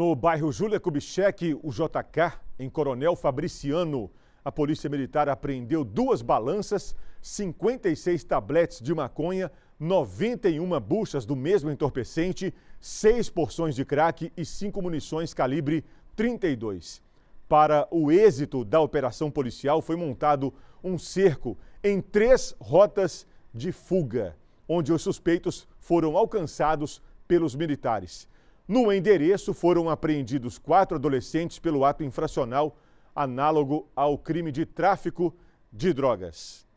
No bairro Júlia Kubitschek, o JK, em Coronel Fabriciano, a Polícia Militar apreendeu duas balanças, 56 tabletes de maconha, 91 buchas do mesmo entorpecente, seis porções de crack e cinco munições calibre 32. Para o êxito da operação policial, foi montado um cerco em três rotas de fuga, onde os suspeitos foram alcançados pelos militares. No endereço foram apreendidos quatro adolescentes pelo ato infracional análogo ao crime de tráfico de drogas.